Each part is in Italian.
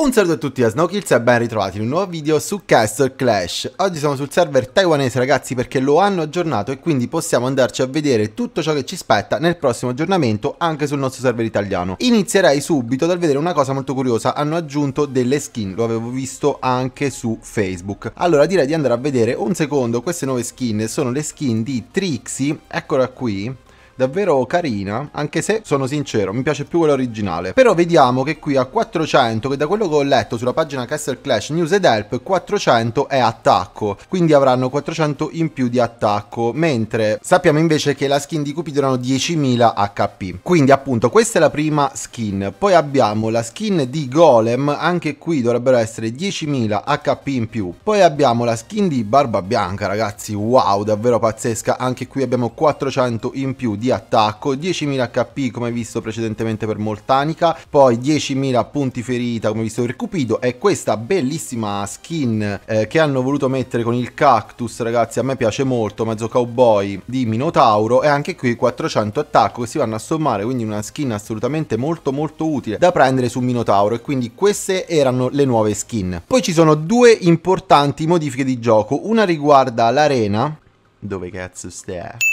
Un saluto a tutti da Snowkills e ben ritrovati in un nuovo video su Castle Clash. Oggi siamo sul server taiwanese ragazzi perché lo hanno aggiornato e quindi possiamo andarci a vedere tutto ciò che ci spetta nel prossimo aggiornamento anche sul nostro server italiano. Inizierei subito dal vedere una cosa molto curiosa, hanno aggiunto delle skin, lo avevo visto anche su Facebook. Allora direi di andare a vedere un secondo, queste nuove skin sono le skin di Trixie, eccola qui, davvero carina, anche se sono sincero, mi piace più quella originale. Però vediamo che qui a 400, che da quello che ho letto sulla pagina Castle Clash News ed Help, 400 è attacco, quindi avranno 400 in più di attacco, mentre sappiamo invece che la skin di Cupido erano 10.000 HP. Quindi appunto questa è la prima skin, poi abbiamo la skin di Golem, anche qui dovrebbero essere 10.000 HP in più. Poi abbiamo la skin di Barba Bianca, ragazzi, wow, davvero pazzesca, anche qui abbiamo 400 in più di di attacco, 10.000 HP come visto precedentemente per Moltanica, poi 10.000 punti ferita come visto per Cupido e questa bellissima skin eh, che hanno voluto mettere con il cactus ragazzi a me piace molto, mezzo cowboy di Minotauro e anche qui 400 attacco che si vanno a sommare quindi una skin assolutamente molto molto utile da prendere su Minotauro e quindi queste erano le nuove skin. Poi ci sono due importanti modifiche di gioco, una riguarda l'arena dove cazzo stai?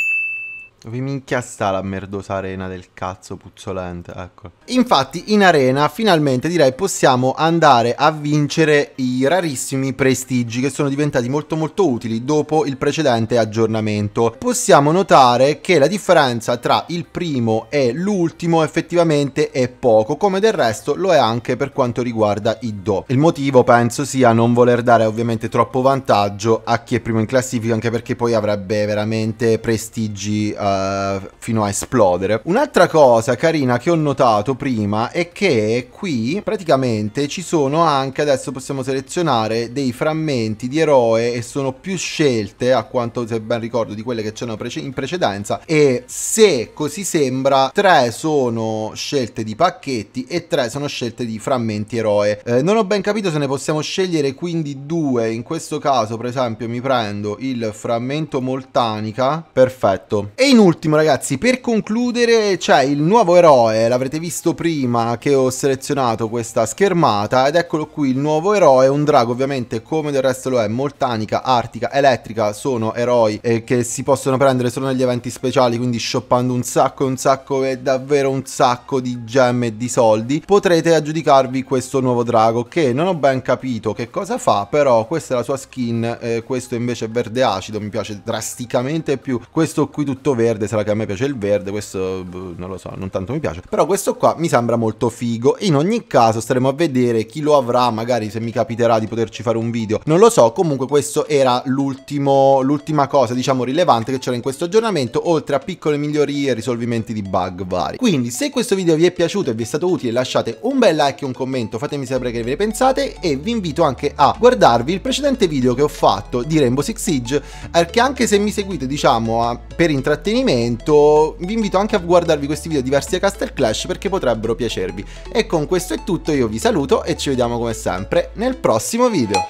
Vi minchia sta la merdosa arena del cazzo puzzolente, ecco. Infatti in arena finalmente direi possiamo andare a vincere i rarissimi prestigi che sono diventati molto molto utili dopo il precedente aggiornamento. Possiamo notare che la differenza tra il primo e l'ultimo effettivamente è poco, come del resto lo è anche per quanto riguarda i do. Il motivo penso sia non voler dare ovviamente troppo vantaggio a chi è primo in classifica, anche perché poi avrebbe veramente prestigi... Uh, fino a esplodere. Un'altra cosa carina che ho notato prima è che qui praticamente ci sono anche, adesso possiamo selezionare dei frammenti di eroe e sono più scelte, a quanto se ben ricordo, di quelle che c'erano prece in precedenza e se così sembra, tre sono scelte di pacchetti e tre sono scelte di frammenti eroe. Eh, non ho ben capito se ne possiamo scegliere quindi due, in questo caso per esempio mi prendo il frammento moltanica, perfetto. E in ultimo, ragazzi, per concludere c'è il nuovo eroe, l'avrete visto prima che ho selezionato questa schermata ed eccolo qui il nuovo eroe, un drago ovviamente come del resto lo è, moltanica, artica, elettrica sono eroi eh, che si possono prendere solo negli eventi speciali quindi shoppando un sacco e un sacco e davvero un sacco di gemme e di soldi potrete aggiudicarvi questo nuovo drago che non ho ben capito che cosa fa però questa è la sua skin, eh, questo invece è verde acido mi piace drasticamente più, questo qui tutto verde verde, sarà che a me piace il verde, questo boh, non lo so, non tanto mi piace. Però questo qua mi sembra molto figo. In ogni caso staremo a vedere chi lo avrà, magari se mi capiterà di poterci fare un video. Non lo so, comunque questo era l'ultimo, l'ultima cosa, diciamo, rilevante che c'era in questo aggiornamento, oltre a piccole migliorie e risolvimenti di bug vari. Quindi se questo video vi è piaciuto e vi è stato utile lasciate un bel like e un commento, fatemi sapere che ve ne pensate e vi invito anche a guardarvi il precedente video che ho fatto di Rainbow Six Siege, perché eh, anche se mi seguite diciamo a per intrattenimento vi invito anche a guardarvi questi video diversi da Castle Clash perché potrebbero piacervi. E con questo è tutto, io vi saluto e ci vediamo come sempre nel prossimo video.